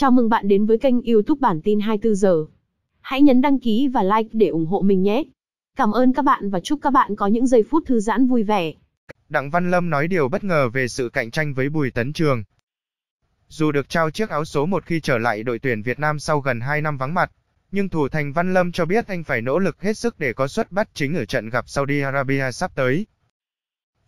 Chào mừng bạn đến với kênh YouTube bản tin 24 giờ. Hãy nhấn đăng ký và like để ủng hộ mình nhé. Cảm ơn các bạn và chúc các bạn có những giây phút thư giãn vui vẻ. Đặng Văn Lâm nói điều bất ngờ về sự cạnh tranh với Bùi Tấn Trường. Dù được trao chiếc áo số một khi trở lại đội tuyển Việt Nam sau gần 2 năm vắng mặt, nhưng thủ thành Văn Lâm cho biết anh phải nỗ lực hết sức để có suất bắt chính ở trận gặp Saudi Arabia sắp tới.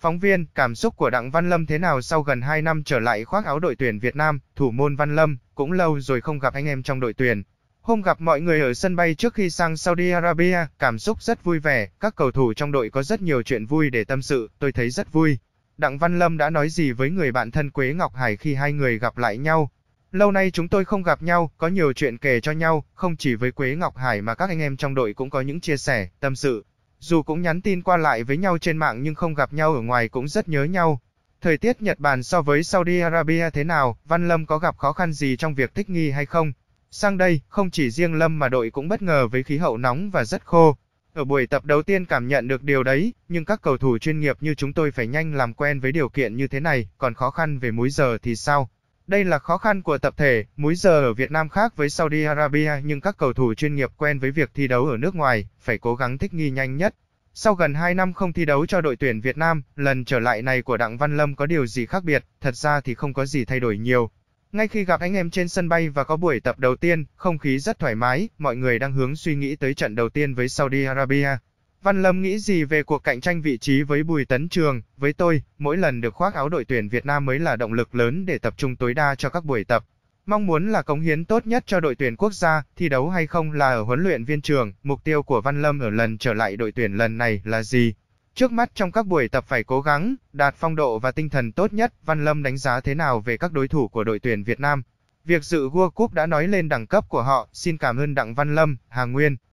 Phóng viên, cảm xúc của Đặng Văn Lâm thế nào sau gần 2 năm trở lại khoác áo đội tuyển Việt Nam, thủ môn Văn Lâm, cũng lâu rồi không gặp anh em trong đội tuyển. Hôm gặp mọi người ở sân bay trước khi sang Saudi Arabia, cảm xúc rất vui vẻ, các cầu thủ trong đội có rất nhiều chuyện vui để tâm sự, tôi thấy rất vui. Đặng Văn Lâm đã nói gì với người bạn thân Quế Ngọc Hải khi hai người gặp lại nhau? Lâu nay chúng tôi không gặp nhau, có nhiều chuyện kể cho nhau, không chỉ với Quế Ngọc Hải mà các anh em trong đội cũng có những chia sẻ, tâm sự dù cũng nhắn tin qua lại với nhau trên mạng nhưng không gặp nhau ở ngoài cũng rất nhớ nhau. Thời tiết Nhật Bản so với Saudi Arabia thế nào, Văn Lâm có gặp khó khăn gì trong việc thích nghi hay không? Sang đây, không chỉ riêng Lâm mà đội cũng bất ngờ với khí hậu nóng và rất khô. Ở buổi tập đầu tiên cảm nhận được điều đấy, nhưng các cầu thủ chuyên nghiệp như chúng tôi phải nhanh làm quen với điều kiện như thế này, còn khó khăn về múi giờ thì sao? Đây là khó khăn của tập thể, múi giờ ở Việt Nam khác với Saudi Arabia nhưng các cầu thủ chuyên nghiệp quen với việc thi đấu ở nước ngoài, phải cố gắng thích nghi nhanh nhất. Sau gần 2 năm không thi đấu cho đội tuyển Việt Nam, lần trở lại này của Đặng Văn Lâm có điều gì khác biệt, thật ra thì không có gì thay đổi nhiều. Ngay khi gặp anh em trên sân bay và có buổi tập đầu tiên, không khí rất thoải mái, mọi người đang hướng suy nghĩ tới trận đầu tiên với Saudi Arabia. Văn Lâm nghĩ gì về cuộc cạnh tranh vị trí với Bùi Tấn Trường, với tôi, mỗi lần được khoác áo đội tuyển Việt Nam mới là động lực lớn để tập trung tối đa cho các buổi tập. Mong muốn là cống hiến tốt nhất cho đội tuyển quốc gia, thi đấu hay không là ở huấn luyện viên trường, mục tiêu của Văn Lâm ở lần trở lại đội tuyển lần này là gì? Trước mắt trong các buổi tập phải cố gắng, đạt phong độ và tinh thần tốt nhất, Văn Lâm đánh giá thế nào về các đối thủ của đội tuyển Việt Nam? Việc dự World Cup đã nói lên đẳng cấp của họ, xin cảm ơn Đặng Văn Lâm, Hà Nguyên.